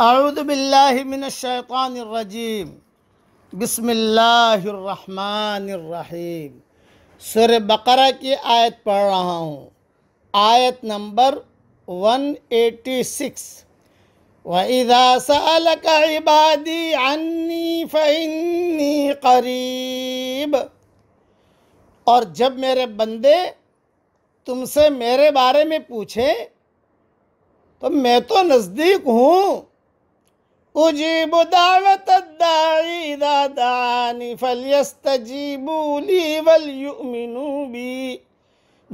आउदबिल्लिमिनशैतानरजीम बसमीम सुर बकरा की आयत पढ़ रहा हूँ आयत नंबर 186 वإذا سألك عبادي अन्नी فإني قरीब और जब मेरे बंदे तुमसे मेरे बारे में पूछें तो मैं तो नज़दीक हूँ أجيب دعوة الداعي إذا دعاني فليستجيبوا لي وليؤمنوا بي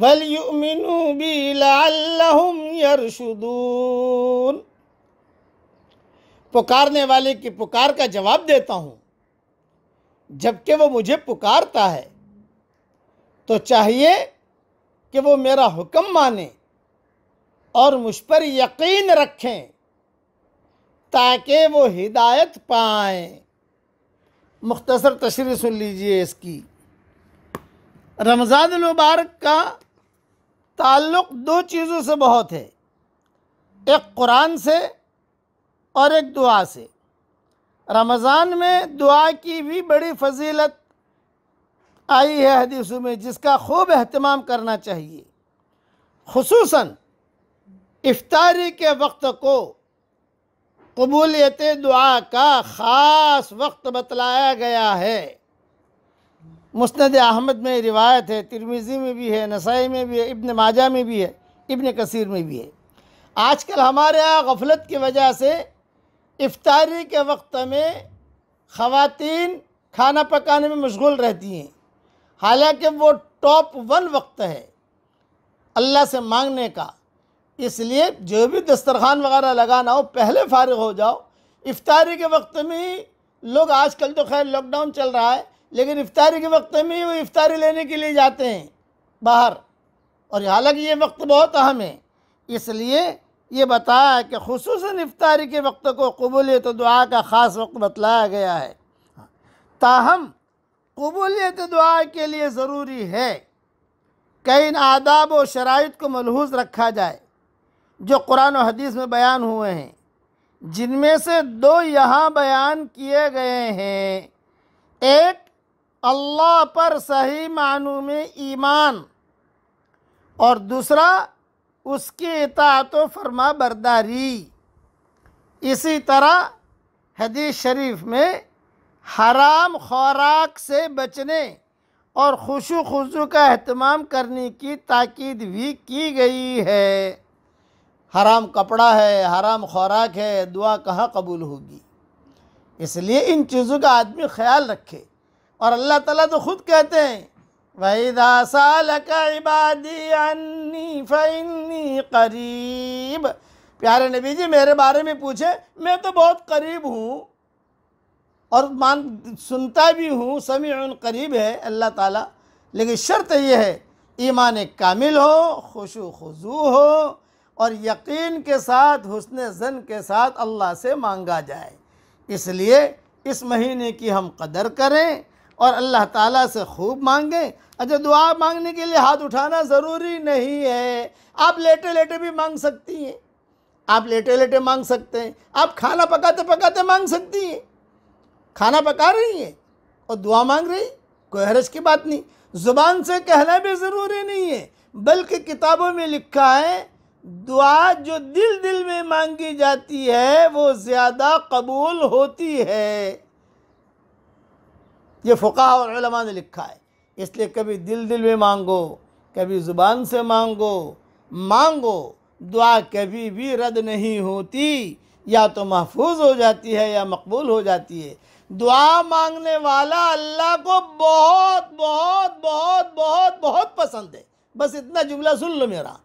وليؤمنوا بي لعلهم يرشدون پکارنے والے کی پکار کا جواب دیتا ہوں جبکہ وہ مجھے پکارتا ہے تو چاہیے کہ وہ میرا حکم مانے اور مجھ پر یقین رکھیں ताकि वो हिदायत पाएँ मुख्तसर तशरी सुन लीजिए इसकी रमज़ान मुबारक का ताल्लुक़ दो चीज़ों से बहुत है एक कुरान से और एक दुआ से रमज़ान में दुआ की भी बड़ी फजीलत आई है हदीसों में जिसका खूब अहतमाम करना चाहिए खसूस इफ्तारी के वक्त को कबूलियत दुआ का ख़ास वक्त बतलाया गया है मुस्ंद अहमद में रिवायत है तिरमिज़ी में भी है नसाई में भी है इब्न माजा में भी है इब्न कसीर में भी है आजकल हमारे यहाँ गफलत की वजह से इफ्तारी के वक्त में ख़वान खाना पकाने में मशगूल रहती हैं हालांकि वो टॉप वन वक्त है अल्लाह से मांगने का इसलिए जो भी दस्तरखान वगैरह लगाना हो पहले फारिग हो जाओ इफ्तारी के वक्त में लोग आजकल तो खैर लॉकडाउन चल रहा है लेकिन इफ्तारी के वक्त में वो इफ्तारी लेने के लिए जाते हैं बाहर और हालांकि ये वक्त बहुत अहम है इसलिए ये बताया कि खसूस इफ्तारी के वक्त को कबूलियत दुआ का ख़ास वक्त बतलाया गया है ताहम कबूलियत दुआ के लिए ज़रूरी है कई आदाब व शराइ को मलहूज रखा जाए जो कुरान और हदीस में बयान हुए हैं जिनमें से दो यहाँ बयान किए गए हैं एक अल्लाह पर सही मानों में ईमान और दूसरा उसकी इतात फरमा बरदारी इसी तरह हदीस शरीफ में हराम खुराक से बचने और खुशु खुशु का अहतमाम करने की ताकीद भी की गई है हराम कपड़ा है हराम खुराक है दुआ कहाँ कबूल होगी इसलिए इन चीज़ों का आदमी ख्याल रखे और अल्लाह ताला तो ख़ुद कहते हैं वही साल का इबादी अन्नी फ़न्नी करीब प्यारे नबी जी मेरे बारे में पूछे मैं तो बहुत करीब हूँ और मान सुनता भी हूँ समी करीब है अल्लाह ताला लेकिन शर्त यह है ईमान कामिल हो खुशू खजू हो और यकीन के साथ हुसन जन के साथ अल्लाह से मांगा जाए इसलिए इस महीने की हम कदर करें और अल्लाह ताला से खूब मांगें अच्छा दुआ मांगने के लिए हाथ उठाना ज़रूरी नहीं है आप लेटे लेटे भी मांग सकती हैं आप लेटे लेटे मांग सकते हैं आप खाना पकाते पकाते मांग सकती हैं खाना पका रही हैं और दुआ मांग रही कोई हरज की बात नहीं ज़ुबान से कहना भी ज़रूरी नहीं है बल्कि किताबों में लिखा है दुआ जो दिल दिल में मांगी जाती है वो ज़्यादा कबूल होती है ये फ़ुका और ने लिखा है इसलिए कभी दिल दिल में मांगो कभी ज़ुबान से मांगो मांगो दुआ कभी भी रद्द नहीं होती या तो महफूज हो जाती है या मकबूल हो जाती है दुआ मांगने वाला अल्लाह को बहुत बहुत बहुत बहुत बहुत पसंद है बस इतना जुमला सुन लो मेरा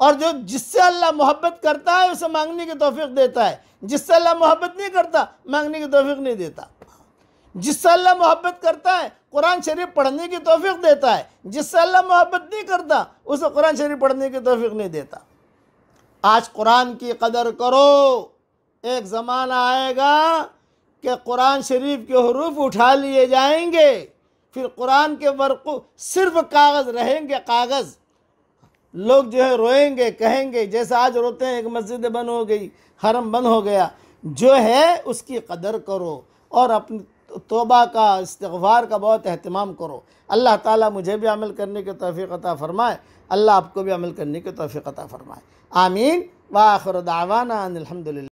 और जो जिससे अल्लाह मोहब्बत करता है उसे मांगने की तोफ़ी देता है जिससे अल्लाह मोहब्बत नहीं करता मांगने की तोफ़ी नहीं देता जिससे अल्लाह मोहब्बत करता है कुरान शरीफ पढ़ने की तोफ़ी देता है जिससे अल्लाह मोहब्बत नहीं करता उसे कुरान शरीफ पढ़ने की तोफ़ी नहीं देता आज कुरान की कदर करो एक ज़माना आएगा कि कुरान शरीफ के हरूफ उठा लिए जाएंगे फिर कुरान के वर्क सिर्फ कागज़ रहेंगे कागज़ लोग जो है रोएंगे कहेंगे जैसा आज रोते हैं एक मस्जिद बंद हो गई हरम बंद हो गया जो है उसकी कदर करो और अपनी तोबा का इस्तवार का बहुत अहतमाम करो अल्लाह ताला मुझे भी अमल करने की तोफ़ी अता फ़रमाए अल्लाह आपको भी अमल करने की तोफ़ी अता फ़रमाए आमीन वाखर दावाना अनिलहमदिल्ला